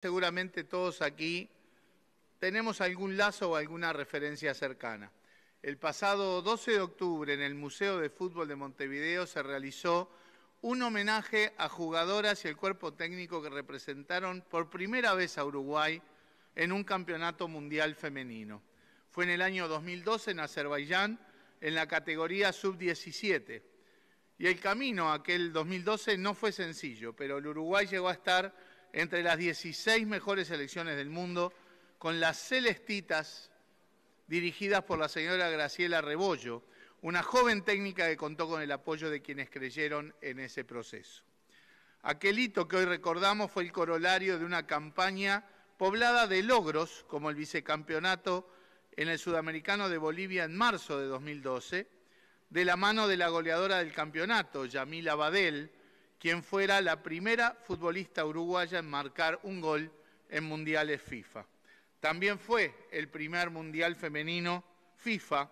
Seguramente todos aquí tenemos algún lazo o alguna referencia cercana. El pasado 12 de octubre en el Museo de Fútbol de Montevideo se realizó un homenaje a jugadoras y el cuerpo técnico que representaron por primera vez a Uruguay en un campeonato mundial femenino. Fue en el año 2012 en Azerbaiyán en la categoría sub-17. Y el camino a aquel 2012 no fue sencillo, pero el Uruguay llegó a estar entre las 16 mejores selecciones del mundo con las Celestitas, dirigidas por la señora Graciela Rebollo, una joven técnica que contó con el apoyo de quienes creyeron en ese proceso. Aquel hito que hoy recordamos fue el corolario de una campaña poblada de logros, como el vicecampeonato en el Sudamericano de Bolivia en marzo de 2012, de la mano de la goleadora del campeonato, Yamila Badel, quien fuera la primera futbolista uruguaya en marcar un gol en mundiales FIFA. También fue el primer mundial femenino FIFA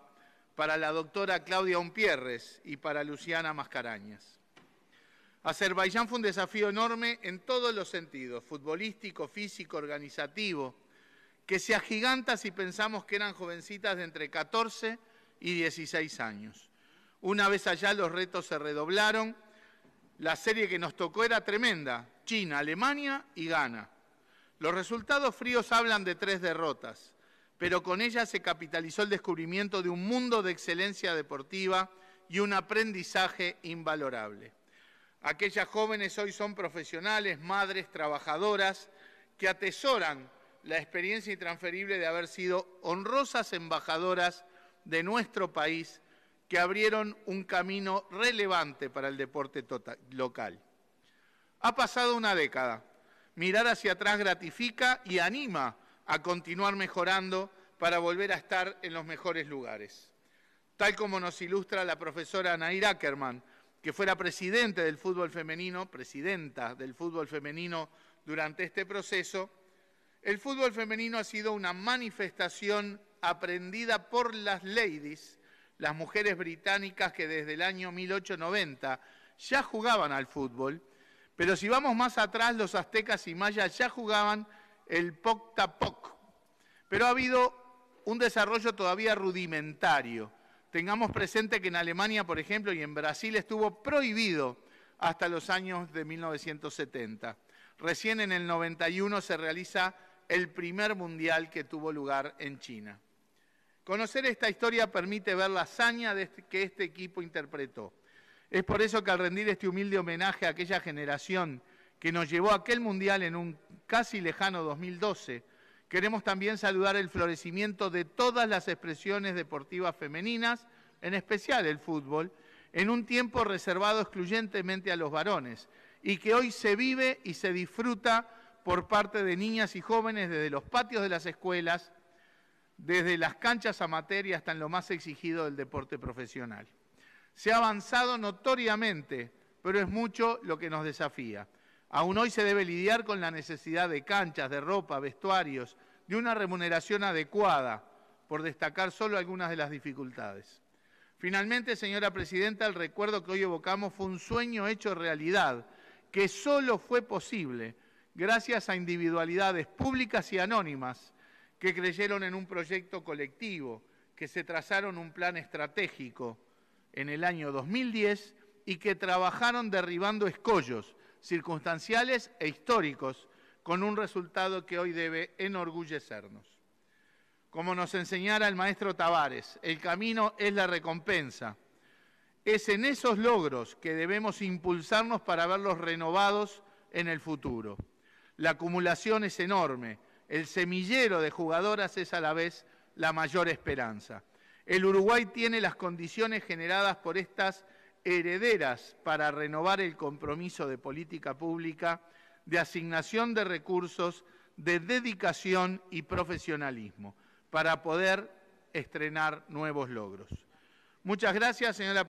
para la doctora Claudia Umpierres y para Luciana Mascarañas. Azerbaiyán fue un desafío enorme en todos los sentidos, futbolístico, físico, organizativo, que se agiganta si pensamos que eran jovencitas de entre 14 y 16 años. Una vez allá los retos se redoblaron la serie que nos tocó era tremenda, China, Alemania y Ghana. Los resultados fríos hablan de tres derrotas, pero con ellas se capitalizó el descubrimiento de un mundo de excelencia deportiva y un aprendizaje invalorable. Aquellas jóvenes hoy son profesionales, madres, trabajadoras, que atesoran la experiencia intransferible de haber sido honrosas embajadoras de nuestro país que abrieron un camino relevante para el deporte tota-, local. Ha pasado una década. Mirar hacia atrás gratifica y anima a continuar mejorando para volver a estar en los mejores lugares. Tal como nos ilustra la profesora Nair Ackerman, que fue presidente del fútbol femenino, presidenta del fútbol femenino durante este proceso, el fútbol femenino ha sido una manifestación aprendida por las ladies las mujeres británicas que desde el año 1890 ya jugaban al fútbol, pero si vamos más atrás, los aztecas y mayas ya jugaban el poc Pero ha habido un desarrollo todavía rudimentario. Tengamos presente que en Alemania, por ejemplo, y en Brasil estuvo prohibido hasta los años de 1970. Recién en el 91 se realiza el primer mundial que tuvo lugar en China. Conocer esta historia permite ver la hazaña este, que este equipo interpretó. Es por eso que al rendir este humilde homenaje a aquella generación que nos llevó a aquel mundial en un casi lejano 2012, queremos también saludar el florecimiento de todas las expresiones deportivas femeninas, en especial el fútbol, en un tiempo reservado excluyentemente a los varones y que hoy se vive y se disfruta por parte de niñas y jóvenes desde los patios de las escuelas, desde las canchas amateur hasta en lo más exigido del deporte profesional. Se ha avanzado notoriamente, pero es mucho lo que nos desafía. Aún hoy se debe lidiar con la necesidad de canchas, de ropa, vestuarios, de una remuneración adecuada, por destacar solo algunas de las dificultades. Finalmente, señora Presidenta, el recuerdo que hoy evocamos fue un sueño hecho realidad, que solo fue posible gracias a individualidades públicas y anónimas que creyeron en un proyecto colectivo, que se trazaron un plan estratégico en el año 2010 y que trabajaron derribando escollos circunstanciales e históricos con un resultado que hoy debe enorgullecernos. Como nos enseñara el maestro Tavares, el camino es la recompensa. Es en esos logros que debemos impulsarnos para verlos renovados en el futuro. La acumulación es enorme el semillero de jugadoras es a la vez la mayor esperanza. El Uruguay tiene las condiciones generadas por estas herederas para renovar el compromiso de política pública, de asignación de recursos, de dedicación y profesionalismo, para poder estrenar nuevos logros. Muchas gracias, señora